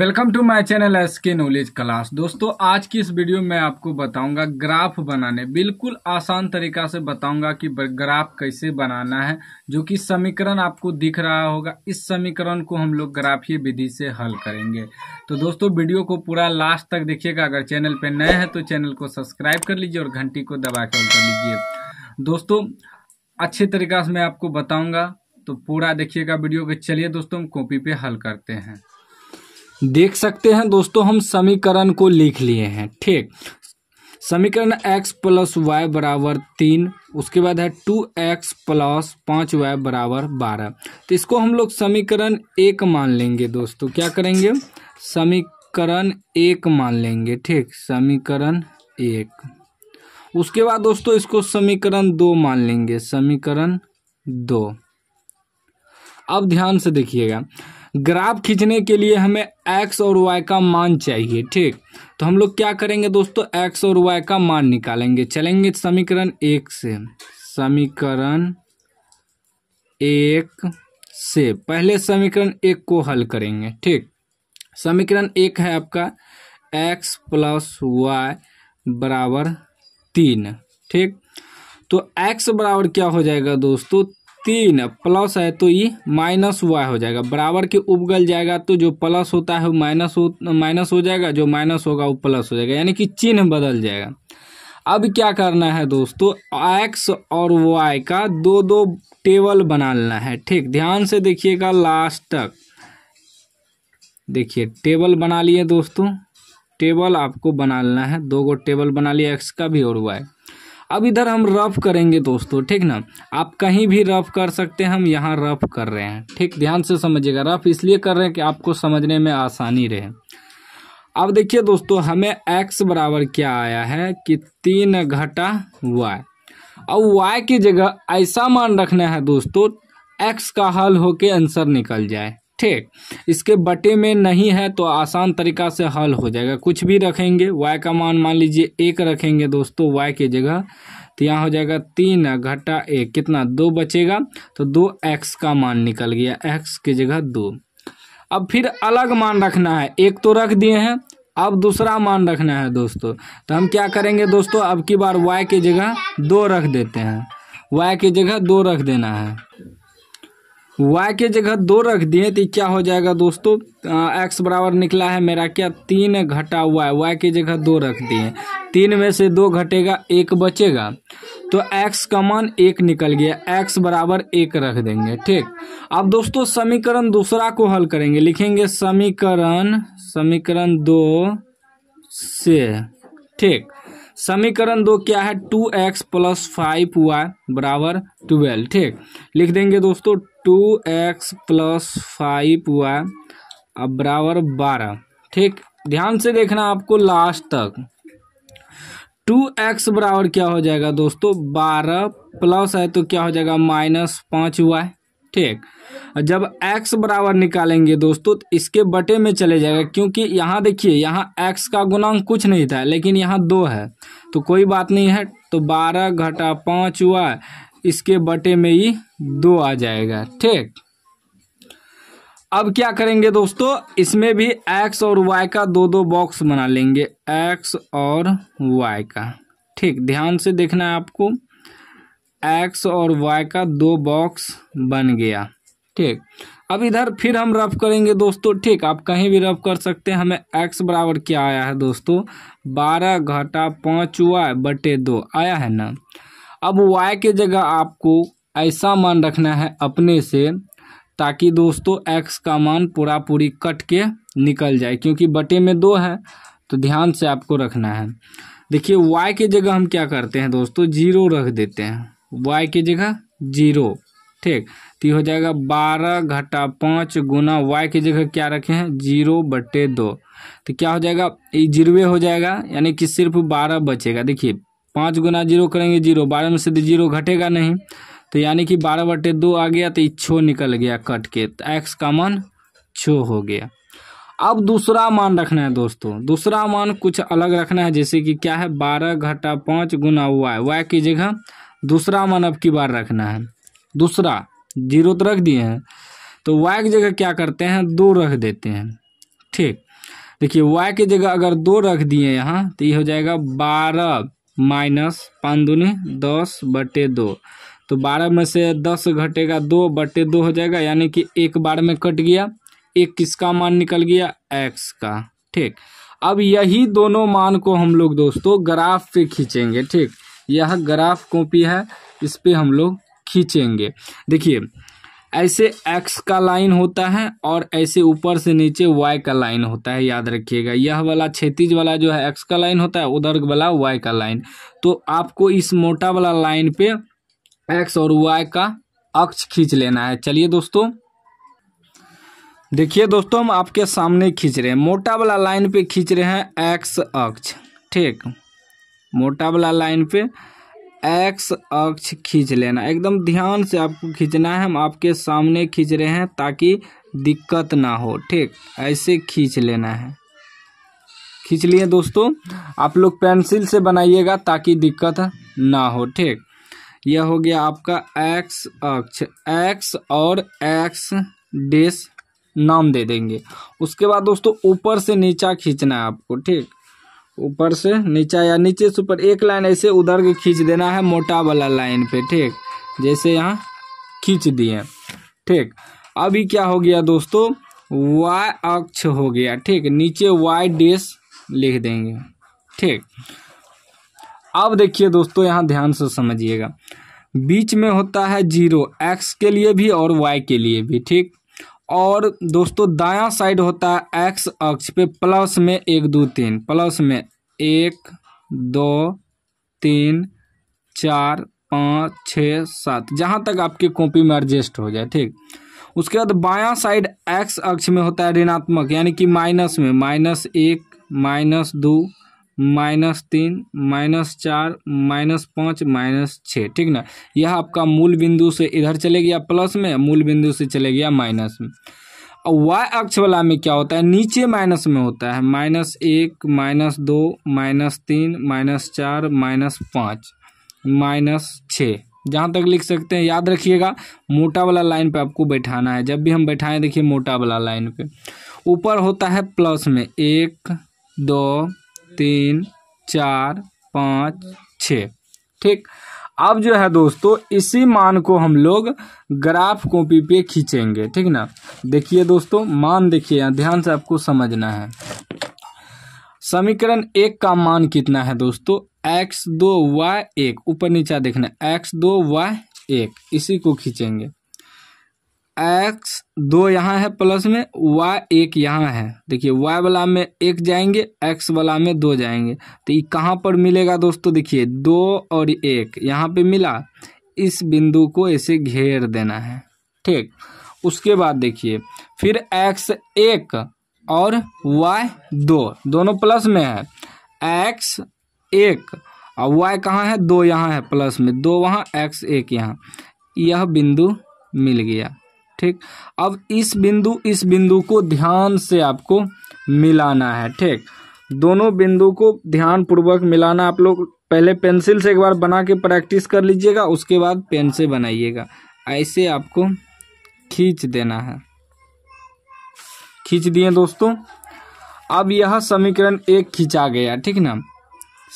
welcome to my channel S K knowledge class दोस्तों आज की इस वीडियो में आपको बताऊंगा ग्राफ बनाने बिल्कुल आसान तरीका से बताऊंगा कि ग्राफ कैसे बनाना है जो कि समीकरण आपको दिख रहा होगा इस समीकरण को हम लोग ग्राफीय विधि से हल करेंगे तो दोस्तों वीडियो को पूरा लास्ट तक देखिएगा अगर चैनल पर नए हैं तो चैनल को सब्सक्राइब कर लीजिए और घंटी को दबा कर लीजिए दोस्तों अच्छे तरीका से मैं आपको बताऊँगा तो पूरा देखिएगा वीडियो को चलिए दोस्तों हम कॉपी पे हल करते हैं देख सकते हैं दोस्तों हम समीकरण को लिख लिए हैं ठीक समीकरण x प्लस वाई बराबर तीन उसके बाद है टू एक्स प्लस पाँच वाई बराबर बारह तो इसको हम लोग समीकरण एक मान लेंगे दोस्तों क्या करेंगे समीकरण एक मान लेंगे ठीक समीकरण एक उसके बाद दोस्तों इसको समीकरण दो मान लेंगे समीकरण दो अब ध्यान से देखिएगा ग्राफ खींचने के लिए हमें एक्स और वाई का मान चाहिए ठीक तो हम लोग क्या करेंगे दोस्तों एक्स और वाई का मान निकालेंगे चलेंगे समीकरण एक से समीकरण एक से पहले समीकरण एक को हल करेंगे ठीक समीकरण एक है आपका एक्स प्लस वाई बराबर तीन ठीक तो एक्स बराबर क्या हो जाएगा दोस्तों तीन प्लस है तो ये माइनस वाई हो जाएगा बराबर के उपगल जाएगा तो जो प्लस होता है वो माइनस हो माइनस हो जाएगा जो माइनस होगा वो प्लस हो जाएगा यानी कि चिन्ह बदल जाएगा अब क्या करना है दोस्तों एक्स और वाई का दो दो टेबल बना लेना है ठीक ध्यान से देखिएगा लास्ट तक देखिए टेबल बना लिए दोस्तों टेबल आपको बना लेना है दो गो टेबल बना लिया एक्स का भी और वाई अब इधर हम रफ करेंगे दोस्तों ठीक ना आप कहीं भी रफ कर सकते हैं हम यहाँ रफ कर रहे हैं ठीक ध्यान से समझिएगा रफ इसलिए कर रहे हैं कि आपको समझने में आसानी रहे अब देखिए दोस्तों हमें एक्स बराबर क्या आया है कि तीन घटा वाई अब वाई की जगह ऐसा मान रखना है दोस्तों एक्स का हल होके आंसर निकल जाए ठीक इसके बटे में नहीं है तो आसान तरीका से हल हो जाएगा कुछ भी रखेंगे y का मान मान लीजिए एक रखेंगे दोस्तों y की जगह तो यहाँ हो जाएगा तीन घटा एक कितना दो बचेगा तो दो एक्स का मान निकल गया एक्स की जगह दो अब फिर अलग मान रखना है एक तो रख दिए हैं अब दूसरा मान रखना है दोस्तों तो हम क्या करेंगे दोस्तों अब की बार वाई की जगह दो रख देते हैं वाई की जगह दो रख देना है वाई के जगह दो रख दिए तो क्या हो जाएगा दोस्तों एक्स बराबर निकला है मेरा क्या तीन घटा वाई वाई की जगह दो रख दिए तीन में से दो घटेगा एक बचेगा तो एक्स का मान एक निकल गया एक्स बराबर एक रख देंगे ठीक अब दोस्तों समीकरण दूसरा को हल करेंगे लिखेंगे समीकरण समीकरण दो से ठीक समीकरण दो क्या है two x plus five y बराबर ट्वेल्व ठीक लिख देंगे दोस्तों two x plus five y अब बराबर बारह ठीक ध्यान से देखना आपको लास्ट तक टू एक्स बराबर क्या हो जाएगा दोस्तों बारह प्लस है तो क्या हो जाएगा माइनस पाँच वाई ठीक जब x बराबर निकालेंगे दोस्तों तो इसके बटे में चले जाएगा क्योंकि यहाँ देखिए यहाँ x का गुणांक कुछ नहीं था लेकिन यहाँ दो है तो कोई बात नहीं है तो बारह घटा पाँच हुआ इसके बटे में ही दो आ जाएगा ठीक अब क्या करेंगे दोस्तों इसमें भी एक्स और वाई का दो दो बॉक्स बना लेंगे एक्स और वाई का ठीक ध्यान से देखना है आपको एक्स और वाई का दो बॉक्स बन गया ठीक अब इधर फिर हम रफ करेंगे दोस्तों ठीक आप कहीं भी रफ कर सकते हैं हमें एक्स बराबर क्या आया है दोस्तों बारह घटा पाँच वाई बटे दो आया है ना अब वाई के जगह आपको ऐसा मान रखना है अपने से ताकि दोस्तों एक्स का मान पूरा पूरी कट के निकल जाए क्योंकि बटे में दो है तो ध्यान से आपको रखना है देखिए वाई के जगह हम क्या करते हैं दोस्तों जीरो रख देते हैं वाई के जगह जीरो ठीक तो हो जाएगा बारह घटा पाँच गुना वाई की जगह क्या रखे हैं जीरो बटे दो तो क्या हो जाएगा ये जीरोवे हो जाएगा यानी कि सिर्फ बारह बचेगा देखिए पाँच गुना जीरो करेंगे जीरो बारह में से तो जीरो घटेगा नहीं तो यानी कि बारह बटे दो आ गया तो ये छो निकल गया कट के तो एक्स का मान छो हो गया अब दूसरा मान रखना है दोस्तों दूसरा मान कुछ अलग रखना है जैसे कि क्या है बारह घटा पाँच गुना वाई वाई की जगह दूसरा मान अब की बार रखना है दूसरा जीरो तो रख दिए हैं तो वाई की जगह क्या करते हैं दो रख देते हैं ठीक देखिए वाई की जगह अगर दो रख दिए यहाँ तो ये यह हो जाएगा बारह माइनस पाँच दूने दस बटे दो तो बारह में से दस घटेगा दो बटे दो हो जाएगा यानी कि एक बार में कट गया एक किसका मान निकल गया एक्स का ठीक अब यही दोनों मान को हम लोग दोस्तों ग्राफ पे खींचेंगे ठीक यह ग्राफ कॉपी है इस पर हम लोग खींचेंगे देखिए ऐसे एक्स का लाइन होता है और ऐसे ऊपर से नीचे वाई का लाइन होता है याद रखिएगा यह वाला क्षेत्रीज वाला जो है एक्स का लाइन होता है उधर वाला वाई का लाइन तो आपको इस मोटा वाला लाइन पे एक्स और वाई का अक्ष खींच लेना है चलिए दोस्तों देखिए दोस्तों हम आपके सामने खींच रहे हैं मोटा वाला लाइन पे खींच रहे हैं एक्स अक्ष ठीक मोटा वाला लाइन पे एक्स अक्ष खींच लेना एकदम ध्यान से आपको खींचना है हम आपके सामने खींच रहे हैं ताकि दिक्कत ना हो ठीक ऐसे खींच लेना है खींच लिए दोस्तों आप लोग पेंसिल से बनाइएगा ताकि दिक्कत ना हो ठीक यह हो गया आपका एक्स अक्ष एक्स और एक्स डेस नाम दे देंगे उसके बाद दोस्तों ऊपर से नीचा खींचना है आपको ठीक ऊपर से नीचा या नीचे से ऊपर एक लाइन ऐसे उधर के खींच देना है मोटा वाला लाइन पे ठीक जैसे यहाँ खींच दिए ठीक अभी क्या हो गया दोस्तों वाई अक्ष हो गया ठीक नीचे वाई डेस लिख देंगे ठीक अब देखिए दोस्तों यहाँ ध्यान से समझिएगा बीच में होता है जीरो एक्स के लिए भी और वाई के लिए भी ठीक और दोस्तों दायां साइड होता है एक्स अक्ष पे प्लस में एक दो तीन प्लस में एक दो तीन चार पाँच छः सात जहाँ तक आपकी कॉपी में एडजस्ट हो जाए ठीक उसके बाद बायां साइड एक्स अक्ष में होता है ऋणात्मक यानी कि माइनस में माइनस एक माइनस दो माइनस तीन माइनस चार माइनस पाँच माइनस छः ठीक ना यह आपका मूल बिंदु से इधर चले गया प्लस में मूल बिंदु से चले गया माइनस में और वाई अक्ष वाला में क्या होता है नीचे माइनस में होता है माइनस एक माइनस दो माइनस तीन माइनस चार माइनस पाँच माइनस छः जहाँ तक लिख सकते हैं याद रखिएगा मोटा वाला लाइन पे आपको बैठाना है जब भी हम बैठाएं देखिए मोटा वाला लाइन पे ऊपर होता है प्लस में एक दो तीन चार पाँच छ ठीक अब जो है दोस्तों इसी मान को हम लोग ग्राफ कॉपी पे खींचेंगे ठीक ना देखिए दोस्तों मान देखिए यहाँ ध्यान से आपको समझना है समीकरण एक का मान कितना है दोस्तों एक्स दो वाई एक ऊपर नीचा देखना एक्स दो वाई एक इसी को खींचेंगे एक्स दो यहाँ है प्लस में वाई एक यहाँ है देखिए वाई वाला में एक जाएंगे एक्स वाला में दो जाएंगे तो ये कहाँ पर मिलेगा दोस्तों देखिए दो और एक यहाँ पे मिला इस बिंदु को ऐसे घेर देना है ठीक उसके बाद देखिए फिर एक्स एक और वाई दो दोनों प्लस में है एक्स एक और वाई कहाँ है दो यहाँ है प्लस में दो वहाँ एक्स एक यहाँ यह बिंदु मिल गया ठीक अब इस बिंदु इस बिंदु को ध्यान से आपको मिलाना है ठीक दोनों बिंदु को ध्यान पूर्वक मिलाना आप लोग पहले पेंसिल से एक बार बना के प्रैक्टिस कर लीजिएगा उसके बाद पेन से बनाइएगा ऐसे आपको खींच देना है खींच दिए दोस्तों अब यह समीकरण एक खींचा गया ठीक ना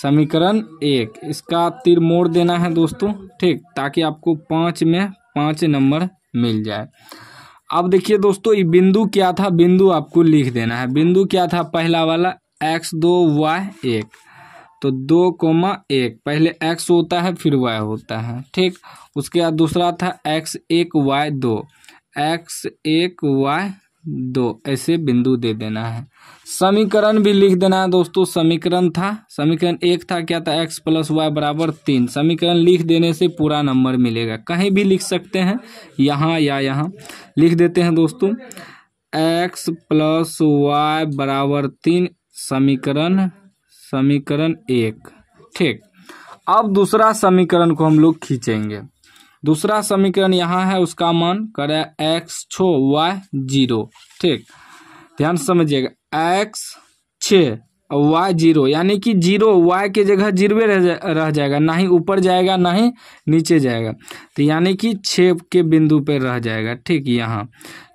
समीकरण एक इसका तिर मोड़ देना है दोस्तों ठीक ताकि आपको पाँच में पाँच नंबर मिल जाए अब देखिए दोस्तों ये बिंदु क्या था बिंदु आपको लिख देना है बिंदु क्या था पहला वाला एक्स दो वाई एक तो दो कोमा एक पहले एक्स होता है फिर वाई होता है ठीक उसके बाद दूसरा था एक्स एक वाई दो एक्स एक वाई दो ऐसे बिंदु दे देना है समीकरण भी लिख देना है दोस्तों समीकरण था समीकरण एक था क्या था एक्स प्लस वाई बराबर तीन समीकरण लिख देने से पूरा नंबर मिलेगा कहीं भी लिख सकते हैं यहाँ या यहाँ लिख देते हैं दोस्तों एक्स प्लस वाई बराबर तीन समीकरण समीकरण एक ठीक अब दूसरा समीकरण को हम लोग खींचेंगे दूसरा समीकरण यहाँ है उसका मान करें एक्स छो वाई जीरो ठीक ध्यान समझिएगा एक्स छ वाई जीरो यानी कि जीरो वाई के जगह जीरोवे रह, जा, रह जाएगा ना ही ऊपर जाएगा ना ही नीचे जाएगा तो यानी कि छः के बिंदु पर रह जाएगा ठीक यहाँ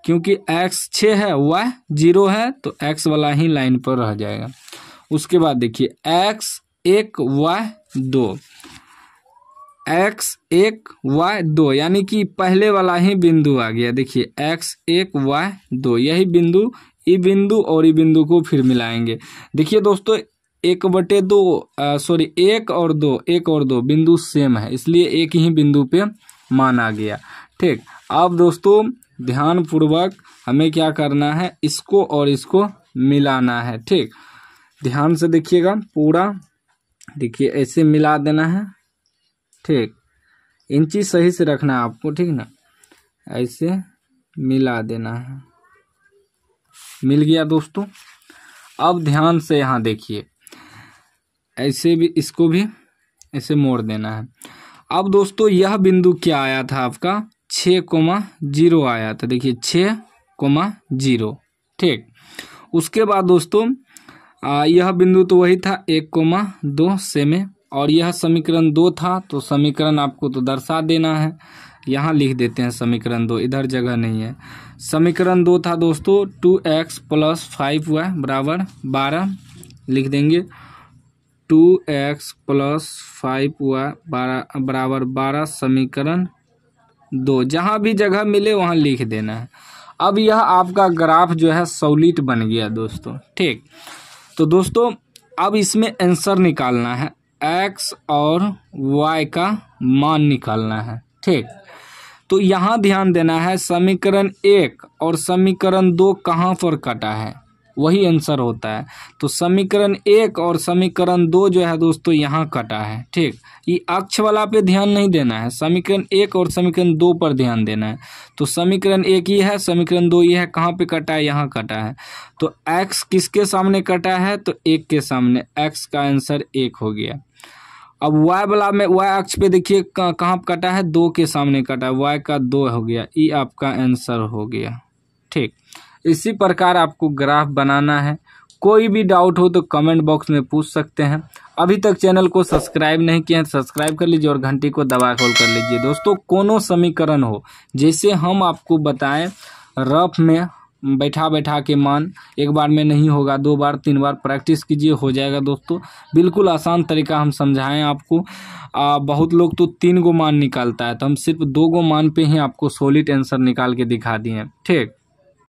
क्योंकि एक्स छ है वाई जीरो है तो एक्स वाला ही लाइन पर रह जाएगा उसके बाद देखिए एक्स एक वाई दो एक्स एक वाई दो यानी कि पहले वाला ही बिंदु आ गया देखिए एक्स एक वाई दो यही बिंदु ई बिंदु और ई बिंदु को फिर मिलाएंगे देखिए दोस्तों एक बटे दो सॉरी एक और दो एक और दो बिंदु सेम है इसलिए एक ही बिंदु पे माना गया ठीक अब दोस्तों ध्यानपूर्वक हमें क्या करना है इसको और इसको मिलाना है ठीक ध्यान से देखिएगा पूरा देखिए ऐसे मिला देना है ठीक इंची सही से रखना है आपको ठीक ना ऐसे मिला देना है मिल गया दोस्तों अब ध्यान से यहाँ देखिए ऐसे भी इसको भी ऐसे मोड़ देना है अब दोस्तों यह बिंदु क्या आया था आपका छः कोमा जीरो आया था देखिए छः कोमा जीरो ठीक उसके बाद दोस्तों यह बिंदु तो वही था एक कोमा दो में और यह समीकरण दो था तो समीकरण आपको तो दर्शा देना है यहाँ लिख देते हैं समीकरण दो इधर जगह नहीं है समीकरण दो था दोस्तों टू एक्स प्लस फाइव हुआ बराबर बारह लिख देंगे टू एक्स प्लस फाइव हुआ बारह बराबर बारह समीकरण दो जहाँ भी जगह मिले वहाँ लिख देना है अब यह आपका ग्राफ जो है सोलिट बन गया दोस्तों ठीक तो दोस्तों अब इसमें आंसर निकालना है एक्स और वाई का मान निकालना है ठीक तो यहाँ ध्यान देना है समीकरण एक और समीकरण दो कहाँ पर कटा है वही आंसर होता है तो समीकरण एक और समीकरण दो जो है दोस्तों यहाँ कटा है ठीक ये अक्ष वाला पे ध्यान नहीं देना है समीकरण एक और समीकरण दो पर ध्यान देना है तो समीकरण एक ये है समीकरण दो ये है कहाँ पे कटा है यहाँ कटा है तो एक्स किसके सामने कटा है तो एक के सामने एक्स का आंसर एक हो गया अब वाई वाला में वाई अक्ष पे देखिए कहाँ कटा है दो के सामने कटा है वाई का दो हो गया ई e आपका आंसर हो गया ठीक इसी प्रकार आपको ग्राफ बनाना है कोई भी डाउट हो तो कमेंट बॉक्स में पूछ सकते हैं अभी तक चैनल को सब्सक्राइब नहीं किया है सब्सक्राइब तो कर लीजिए और घंटी को दबा खोल कर लीजिए दोस्तों कोनो समीकरण हो जैसे हम आपको बताएं रफ में बैठा बैठा के मान एक बार में नहीं होगा दो बार तीन बार प्रैक्टिस कीजिए हो जाएगा दोस्तों बिल्कुल आसान तरीका हम समझाएं आपको आ, बहुत लोग तो तीन गो मान निकालता है तो हम सिर्फ दो गो मान पे ही आपको सॉलिड आंसर निकाल के दिखा दिए ठीक